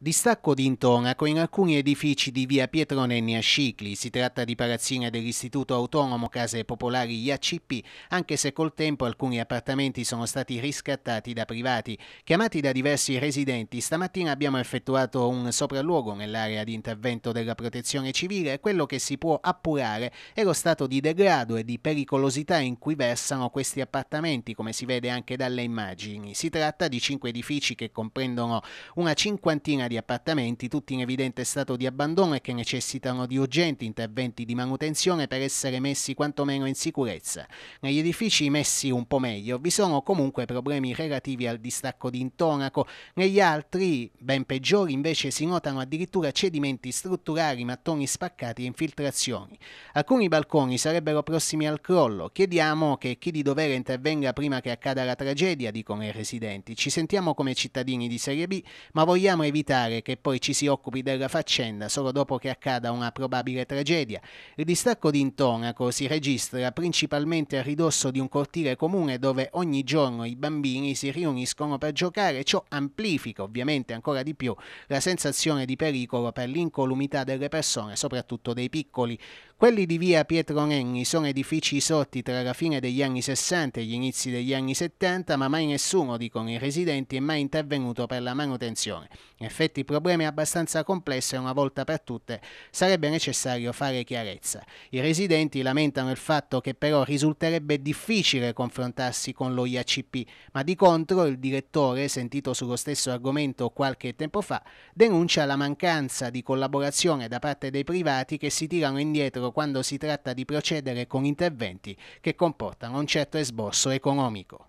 Distacco di intonaco in alcuni edifici di via Pietro Nenni a Scicli. Si tratta di palazzine dell'Istituto Autonomo Case Popolari IACP, anche se col tempo alcuni appartamenti sono stati riscattati da privati. Chiamati da diversi residenti, stamattina abbiamo effettuato un sopralluogo nell'area di intervento della protezione civile e quello che si può appurare è lo stato di degrado e di pericolosità in cui versano questi appartamenti, come si vede anche dalle immagini. Si tratta di cinque edifici che comprendono una cinquantina di di appartamenti, tutti in evidente stato di abbandono e che necessitano di urgenti interventi di manutenzione per essere messi quantomeno in sicurezza. Negli edifici messi un po' meglio vi sono comunque problemi relativi al distacco di intonaco, negli altri, ben peggiori, invece si notano addirittura cedimenti strutturali, mattoni spaccati e infiltrazioni. Alcuni balconi sarebbero prossimi al crollo. Chiediamo che chi di dovere intervenga prima che accada la tragedia, dicono i residenti. Ci sentiamo come cittadini di Serie B, ma vogliamo evitare pensare che poi ci si occupi della faccenda solo dopo che accada una probabile tragedia. Il distacco di intonaco si registra principalmente a ridosso di un cortile comune dove ogni giorno i bambini si riuniscono per giocare, ciò amplifica ovviamente ancora di più la sensazione di pericolo per l'incolumità delle persone, soprattutto dei piccoli. Quelli di via Pietro Nenni sono edifici sorti tra la fine degli anni 60 e gli inizi degli anni 70, ma mai nessuno, dicono i residenti, è mai intervenuto per la manutenzione. In Effetti soggetti problemi abbastanza complessi e una volta per tutte sarebbe necessario fare chiarezza. I residenti lamentano il fatto che però risulterebbe difficile confrontarsi con lo IACP, ma di contro il direttore, sentito sullo stesso argomento qualche tempo fa, denuncia la mancanza di collaborazione da parte dei privati che si tirano indietro quando si tratta di procedere con interventi che comportano un certo esborso economico.